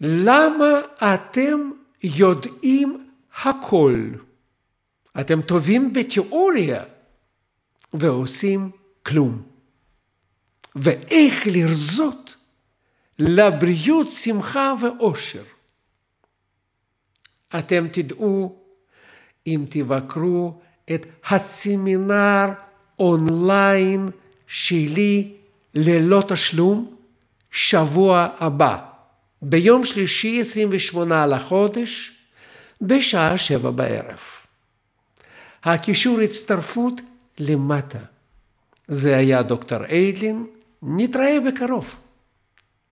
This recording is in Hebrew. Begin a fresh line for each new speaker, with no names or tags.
למה אתם יודעים הכל? אתם טובים בתיאוריה ועושים כלום. ואיך לרזות לבריאות, שמחה ואושר. אתם תדעו אם תבקרו את הסמינר אונליין שלי ללא תשלום שבוע הבא. ביום שלישי 28 לחודש, בשעה שבע בערב. הקישור הצטרפות למטה. זה היה דוקטור איידלין, נתראה בקרוב.